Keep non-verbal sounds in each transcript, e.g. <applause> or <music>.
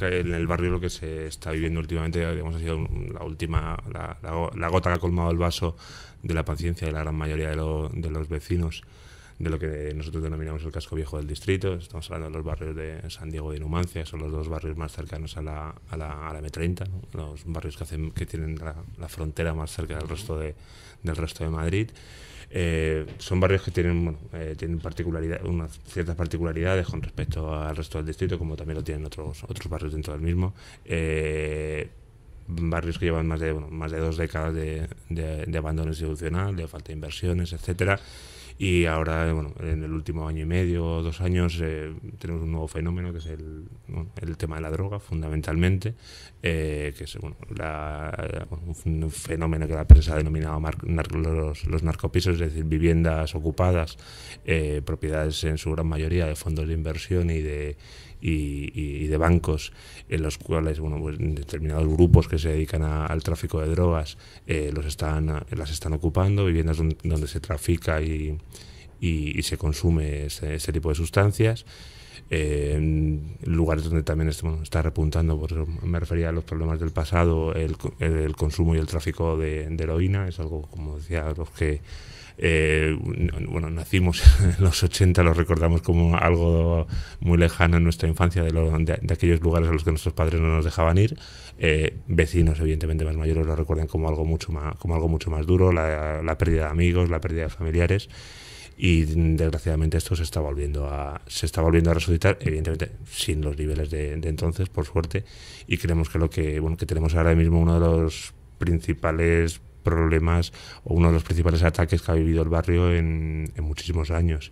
en el barrio lo que se está viviendo últimamente ha sido la última, la, gota que ha colmado el vaso de la paciencia de la gran mayoría de los vecinos de lo que nosotros denominamos el casco viejo del distrito. Estamos hablando de los barrios de San Diego de Numancia, que son los dos barrios más cercanos a la, a la, M30, los barrios que, hacen, que tienen la, frontera más cerca del resto de, del resto de Madrid. Eh, son barrios que tienen, eh, tienen unas ciertas particularidades con respecto al resto del distrito, como también lo tienen otros, otros barrios dentro del mismo. Eh, barrios que llevan más de, más de dos décadas de, abandono institucional, de falta de inversiones, etcétera. Y ahora, bueno, en el último año y medio, o dos años, eh, tenemos un nuevo fenómeno que es el, el tema de la droga, fundamentalmente, eh, que es bueno, un fenómeno que la prensa ha denominado los, narcopisos, es decir, viviendas ocupadas, eh, propiedades en su gran mayoría de fondos de inversión y de, y, de bancos en los cuales bueno pues, determinados grupos que se dedican al tráfico de drogas los están las están ocupando viviendas donde se trafica y, y, se consume ese tipo de sustancias. Eh, lugares donde también está repuntando, por me refería a los problemas del pasado, el, consumo y el tráfico de, heroína, es algo, como decía, los que eh, bueno, nacimos <laughs> en los 80, los recordamos como algo muy lejano en nuestra infancia de, aquellos lugares a los que nuestros padres no nos dejaban ir. Eh, vecinos, evidentemente, más mayores lo recuerdan como algo mucho más, como algo mucho más duro, la pérdida de amigos, la pérdida de familiares y desgraciadamente esto se está volviendo a se está volviendo a resucitar evidentemente sin los niveles de, entonces por suerte y creemos que lo que bueno que tenemos ahora mismo uno de los principales problemas o uno de los principales ataques que ha vivido el barrio en, en muchísimos años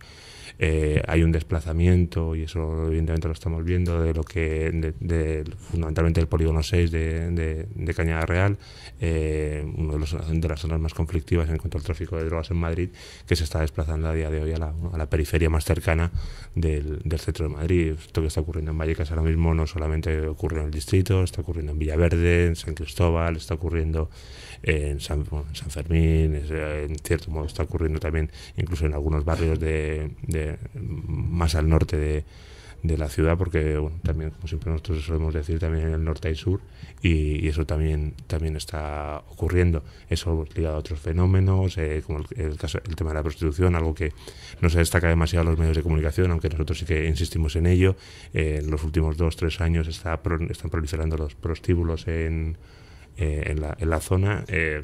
eh, hay un desplazamiento, y eso evidentemente lo estamos viendo, de lo que fundamentalmente el polígono 6 de, Cañada Real, eh, una de, las zonas más conflictivas en cuanto al tráfico de drogas en Madrid, que se está desplazando a día de hoy a la, periferia más cercana del, centro de Madrid. Esto que está ocurriendo en Vallecas ahora mismo no solamente ocurre en el distrito, está ocurriendo en Villaverde, en San Cristóbal, está ocurriendo en San, en San Fermín, en cierto modo está ocurriendo también incluso en algunos barrios de más al norte de, la ciudad, porque también, como siempre nosotros solemos decir, también en el norte y sur, y, eso también, también está ocurriendo. Eso pues, ligado a otros fenómenos, eh, como el, tema de la prostitución, algo que no se destaca demasiado en los medios de comunicación, aunque nosotros sí que insistimos en ello. Eh, en los últimos dos, tres años está, están proliferando los prostíbulos en eh, en, la, zona. Eh,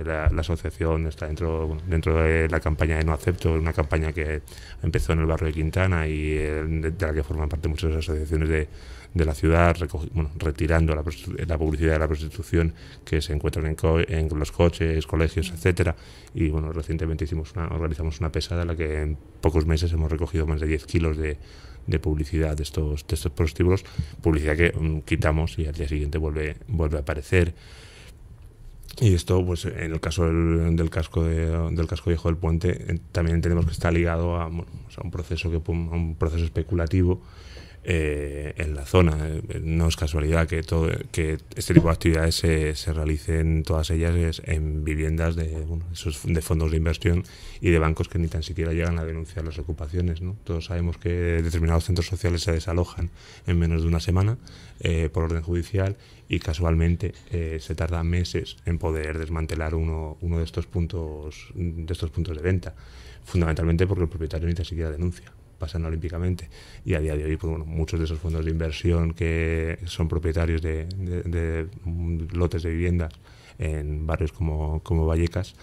eh, la, asociación está dentro, dentro de la campaña de No Acepto, una campaña que empezó en el barrio de Quintana y de, la que forman parte muchas asociaciones de, la ciudad, bueno, retirando la, publicidad de la prostitución que se encuentran en, los coches, colegios, etcétera. Y bueno, recientemente hicimos una, organizamos una pesada en la que en pocos meses hemos recogido más de 10 kilos de de publicidad de estos, de estos prostíbulos, publicidad que mm, quitamos y al día siguiente vuelve, vuelve a aparecer. Y esto, pues en el caso del, casco de, del casco viejo del puente, eh, también entendemos que está ligado a, un proceso que a un proceso especulativo eh, en la zona. No es casualidad que, todo, que este tipo de actividades se, realicen todas ellas en viviendas de, de fondos de inversión y de bancos que ni tan siquiera llegan a denunciar las ocupaciones. Todos sabemos que determinados centros sociales se desalojan en menos de una semana eh, por orden judicial y casualmente eh, se tarda meses en poder desmantelar uno, uno de, estos puntos, de estos puntos de venta, fundamentalmente porque el propietario ni tan siquiera denuncia pasan olímpicamente. Y a día de hoy, pues, muchos de esos fondos de inversión que son propietarios de, lotes de viviendas en barrios como, Vallecas,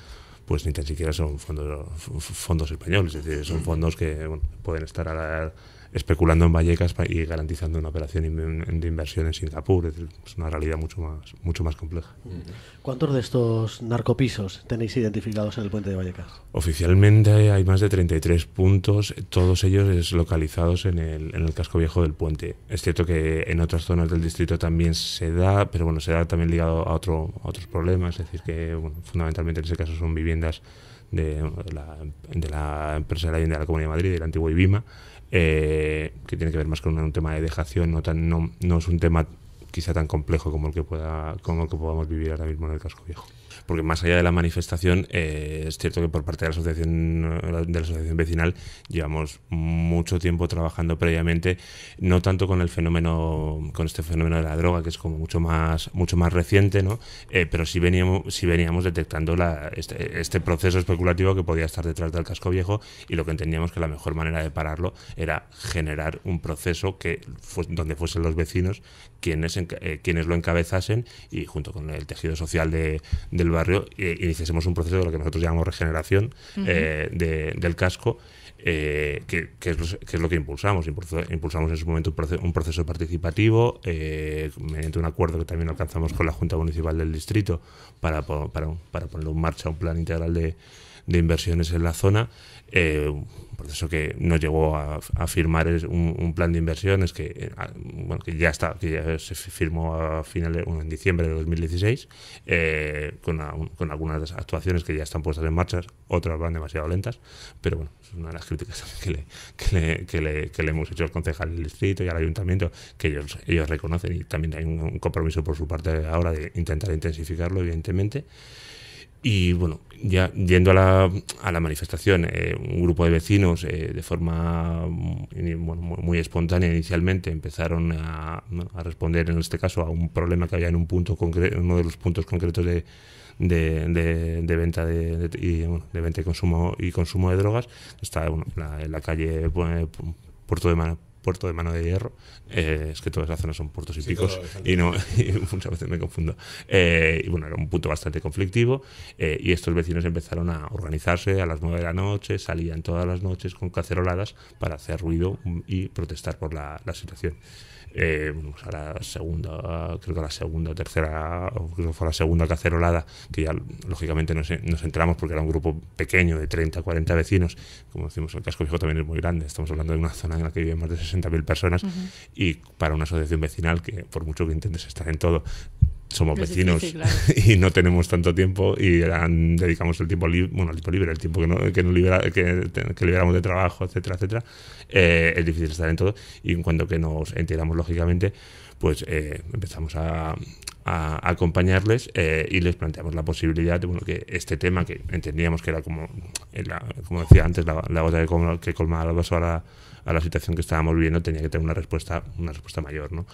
pues ni tan siquiera son fondos, fondos españoles, es decir, son fondos que pueden estar a la, especulando en Vallecas y garantizando una operación de inversión en Singapur. Es, una realidad mucho más, mucho más compleja. ¿Cuántos de estos narcopisos tenéis identificados en el puente de Vallecas? Oficialmente hay más de 33 puntos, todos ellos localizados en el, en el casco viejo del puente. Es cierto que en otras zonas del distrito también se da, pero bueno, se da también ligado a, otro, otros problemas, es decir, que fundamentalmente en ese caso son viviendas de, la, de la empresa de la vivienda de la Comunidad de Madrid, del antiguo IBIMA eh, que tiene que ver más con un tema de dejación, no, tan, no, es un tema quizá tan complejo como el que pueda como el que podamos vivir ahora mismo en el casco viejo porque más allá de la manifestación, eh, es cierto que por parte de la asociación de la asociación vecinal llevamos mucho tiempo trabajando previamente, no tanto con el fenómeno, con este fenómeno de la droga, que es como mucho más, mucho más reciente, ¿no? Eh, pero sí veníamos, sí veníamos detectando este, este, proceso especulativo que podía estar detrás del casco viejo, y lo que entendíamos que la mejor manera de pararlo era generar un proceso que donde fuesen los vecinos quienes, eh, quienes lo encabezasen y junto con el tejido social de, de del barrio e iniciásemos un proceso de lo que nosotros llamamos regeneración eh, del casco, eh, que, es lo, que, impulsamos. impulsamos en su momento un proceso, participativo eh, mediante un acuerdo que también alcanzamos con la Junta Municipal del Distrito para, para, para poner en marcha un plan integral de de inversiones en la zona. Eh, un proceso que no llegó a, firmar un, plan de inversiones eh, que, ya está, que ya se firmó a finales, en diciembre de 2016, eh, con, con, algunas actuaciones que ya están puestas en marcha, otras van demasiado lentas, pero bueno, es una de las críticas <laughs> que le, que le, que le, hemos hecho al concejal del distrito y al ayuntamiento, que ellos, ellos reconocen y también hay un compromiso por su parte ahora de intentar intensificarlo, evidentemente. Y bueno, ya yendo a la, a la manifestación, eh, un grupo de vecinos eh, de forma mm, muy espontánea inicialmente empezaron a, responder en este caso a un problema que había en un punto concreto, uno de los puntos concretos de, de, venta de, y, venta consumo y consumo de drogas. Está en la calle eh, Puerto de Maná puerto de mano de hierro. Eh, es que todas las zonas son puertos y picos y, no, <laughs> muchas veces me confundo. Eh, y bueno, era un punto bastante conflictivo eh, y estos vecinos empezaron a organizarse a las 9 de la noche, salían todas las noches con caceroladas para hacer ruido y protestar por la situación eh, a la segunda, creo que la segunda o tercera, o creo que fue la segunda cacerolada, que ya lógicamente nos, nos, enteramos porque era un grupo pequeño de 30, 40 vecinos, como decimos, el casco viejo también es muy grande, estamos hablando de una zona en la que viven más de 60.000 personas y para una asociación vecinal que por mucho que intentes estar en todo, somos vecinos <laughs> y no tenemos tanto tiempo y dedicamos el tiempo libre, bueno, el tiempo libre, el tiempo que, no, que, no libera, que, liberamos de trabajo, etcétera, etcétera, eh, es difícil estar en todo y en cuanto que nos enteramos, lógicamente, pues eh, empezamos a, acompañarles eh, y les planteamos la posibilidad de bueno, que este tema que entendíamos que era como, como decía antes, la, gota que colmaba el vaso a la, la situación que estábamos viviendo tenía que tener una respuesta, una respuesta mayor, ¿no?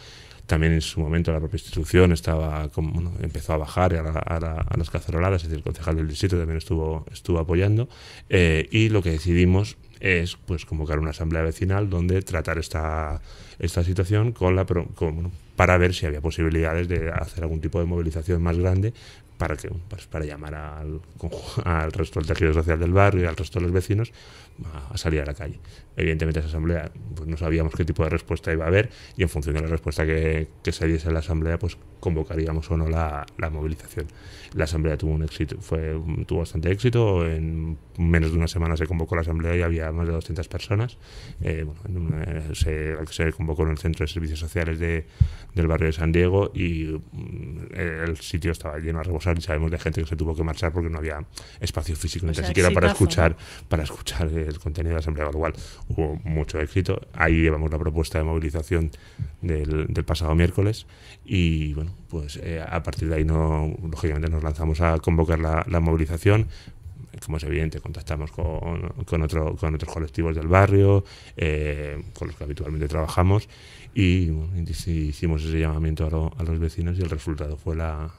También en su momento la propia institución estaba como, empezó a bajar a, las caceroladas, es decir, el concejal del distrito también estuvo, estuvo apoyando. Eh, y lo que decidimos es pues convocar una asamblea vecinal donde tratar esta, situación con la, para ver si había posibilidades de hacer algún tipo de movilización más grande para que pues, para llamar al, resto del tejido social del barrio y al resto de los vecinos a, salir a la calle. Evidentemente esa asamblea pues, no sabíamos qué tipo de respuesta iba a haber y en función de la respuesta que, que se la asamblea pues convocaríamos o no la, la, movilización. La asamblea tuvo un éxito, fue, tuvo bastante éxito, en menos de una semana se convocó la asamblea y había más de 200 personas. Eh, se, convocó en el Centro de Servicios Sociales de, del barrio de San Diego y mm, el sitio estaba lleno de y sabemos de gente que se tuvo que marchar porque no había espacio físico ni siquiera para escuchar para escuchar el contenido de la Asamblea Global. Hubo mucho éxito. Ahí llevamos la propuesta de movilización del, pasado miércoles y bueno, pues eh, a partir de ahí no lógicamente nos lanzamos a convocar la, movilización como es evidente, contactamos con, con, con otros colectivos del barrio, eh, con los que habitualmente trabajamos, y hicimos ese llamamiento a, los vecinos y el resultado fue la,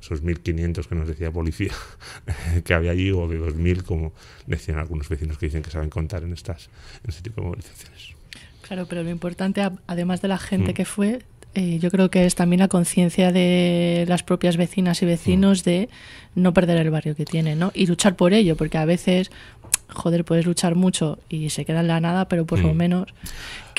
esos 1.500 que nos decía policía <laughs> que había allí, o de 2.000, como decían algunos vecinos que dicen que saben contar en, estas, en este tipo de movilizaciones. Claro, pero lo importante, además de la gente mm. que fue, eh, yo creo que es también la conciencia de las propias vecinas y vecinos mm. de no perder el barrio que tienen, ¿no? Y luchar por ello, porque a veces, joder, puedes luchar mucho y se queda en la nada, pero por lo mm. menos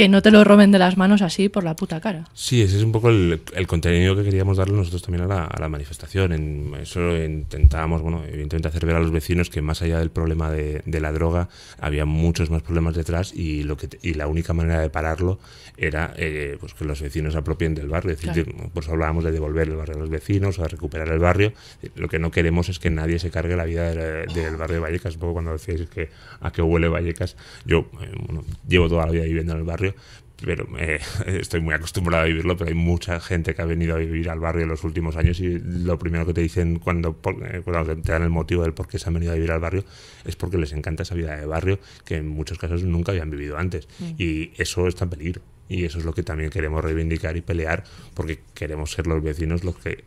que no te lo roben de las manos así por la puta cara. Sí, ese es un poco el, contenido que queríamos darle nosotros también a la, manifestación. En eso intentábamos, bueno, evidentemente hacer ver a los vecinos que más allá del problema de, la droga había muchos más problemas detrás y lo que y la única manera de pararlo era eh, pues que los vecinos se apropien del barrio. Es decir, pues hablábamos de devolver el barrio a los vecinos, o de recuperar el barrio. Lo que no queremos es que nadie se cargue la vida del, barrio de Vallecas. Un poco cuando decís que a qué huele Vallecas. Yo eh, llevo toda la vida viviendo en el barrio pero eh, <laughs> estoy muy acostumbrado a vivirlo, pero hay mucha gente que ha venido a vivir al barrio en los últimos años y lo primero que te dicen eh, cuando, te dan el motivo del por qué se han venido a vivir al barrio es porque les encanta esa vida de barrio que en muchos casos nunca habían vivido antes mm. y eso está en peligro. Y eso es lo que también queremos reivindicar y pelear, porque queremos ser los vecinos los que,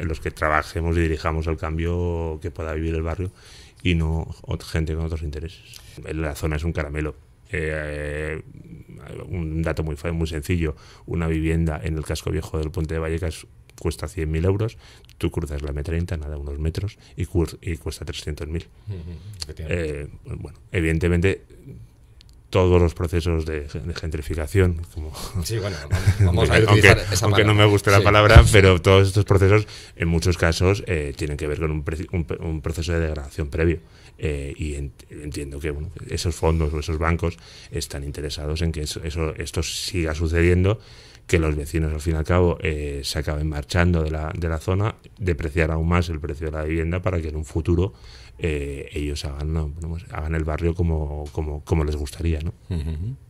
los que trabajemos y dirijamos el cambio que pueda vivir el barrio y no gente con otros intereses. La zona es un caramelo, eh, eh, un dato muy, muy sencillo, una vivienda en el casco viejo del puente de Vallecas cuesta 100.000 euros, tú cruzas la M30, nada, unos metros, y, cuesta 300.000. Eh, bueno, evidentemente todos los procesos de, gentrificación, aunque, no me guste la palabra, pero todos estos procesos en muchos casos eh, tienen que ver con un, proceso de degradación previo. Eh, y entiendo que esos fondos o esos bancos están interesados en que eso, esto siga sucediendo que los vecinos al fin y al cabo eh, se acaben marchando de la, de la, zona, depreciar aún más el precio de la vivienda para que en un futuro eh, ellos hagan, pues hagan el barrio como, como, como les gustaría. ¿no?